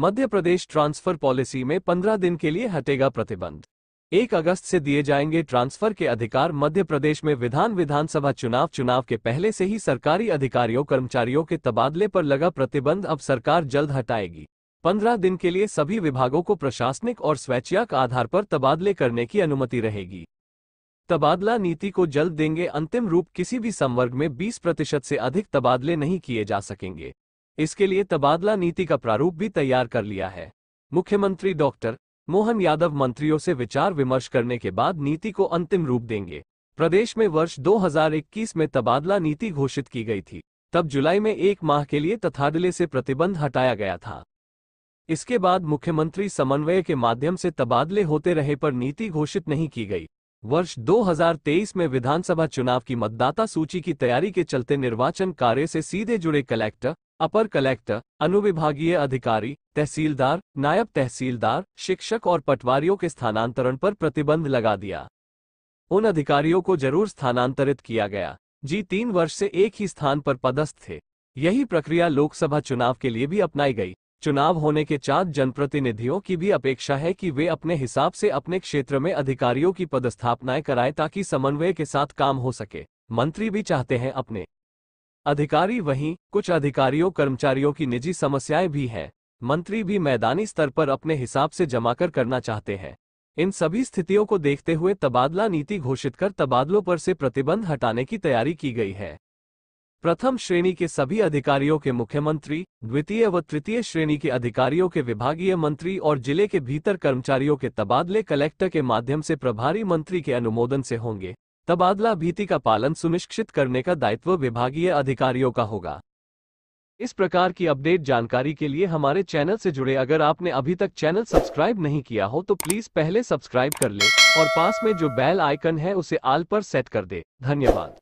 मध्य प्रदेश transfer policy में 15 दिन के लिए हटेगा प्रतिबंध एक अगस्त से दिए जाएंगे ट्रांसफर के अधिकार मध्य प्रदेश में विधान विधानसभा चुनाव चुनाव के पहले से ही सरकारी अधिकारियों कर्मचारियों के तबादले पर लगा प्रतिबंध अब सरकार जल्द हटाएगी पंद्रह दिन के लिए सभी विभागों को प्रशासनिक और स्वैच्छिक आधार पर तबादले करने की अनुमति रहेगी तबादला नीति को जल्द देंगे अंतिम रूप किसी भी संवर्ग में 20 प्रतिशत से अधिक तबादले नहीं किए जा सकेंगे इसके लिए तबादला नीति का प्रारूप भी तैयार कर लिया है मुख्यमंत्री डॉक्टर मोहन यादव मंत्रियों से विचार विमर्श करने के बाद नीति को अंतिम रूप देंगे प्रदेश में वर्ष 2021 में तबादला नीति घोषित की गई थी तब जुलाई में एक माह के लिए तथाडले से प्रतिबंध हटाया गया था इसके बाद मुख्यमंत्री समन्वय के माध्यम से तबादले होते रहे पर नीति घोषित नहीं की गई वर्ष 2023 में विधानसभा चुनाव की मतदाता सूची की तैयारी के चलते निर्वाचन कार्य से सीधे जुड़े कलेक्टर अपर कलेक्टर अनुविभागीय अधिकारी तहसीलदार नायब तहसीलदार शिक्षक और पटवारियों के स्थानांतरण पर प्रतिबंध लगा दिया उन अधिकारियों को जरूर स्थानांतरित किया गया जी तीन वर्ष से एक ही स्थान पर पदस्थ थे यही प्रक्रिया लोकसभा चुनाव के लिए भी अपनाई गई चुनाव होने के चार जनप्रतिनिधियों की भी अपेक्षा है कि वे अपने हिसाब से अपने क्षेत्र में अधिकारियों की पदस्थापनाएं कराएं ताकि समन्वय के साथ काम हो सके मंत्री भी चाहते हैं अपने अधिकारी वहीं कुछ अधिकारियों कर्मचारियों की निजी समस्याएं भी हैं मंत्री भी मैदानी स्तर पर अपने हिसाब से कर करना चाहते हैं इन सभी स्थितियों को देखते हुए तबादला नीति घोषित कर तबादलों पर से प्रतिबंध हटाने की तैयारी की गई है प्रथम श्रेणी के सभी अधिकारियों के मुख्यमंत्री द्वितीय व तृतीय श्रेणी के अधिकारियों के विभागीय मंत्री और जिले के भीतर कर्मचारियों के तबादले कलेक्टर के माध्यम से प्रभारी मंत्री के अनुमोदन से होंगे तबादला भीति का पालन सुनिश्चित करने का दायित्व विभागीय अधिकारियों का होगा इस प्रकार की अपडेट जानकारी के लिए हमारे चैनल से जुड़े अगर आपने अभी तक चैनल सब्सक्राइब नहीं किया हो तो प्लीज पहले सब्सक्राइब कर ले और पास में जो बेल आइकन है उसे आल पर सेट कर दे धन्यवाद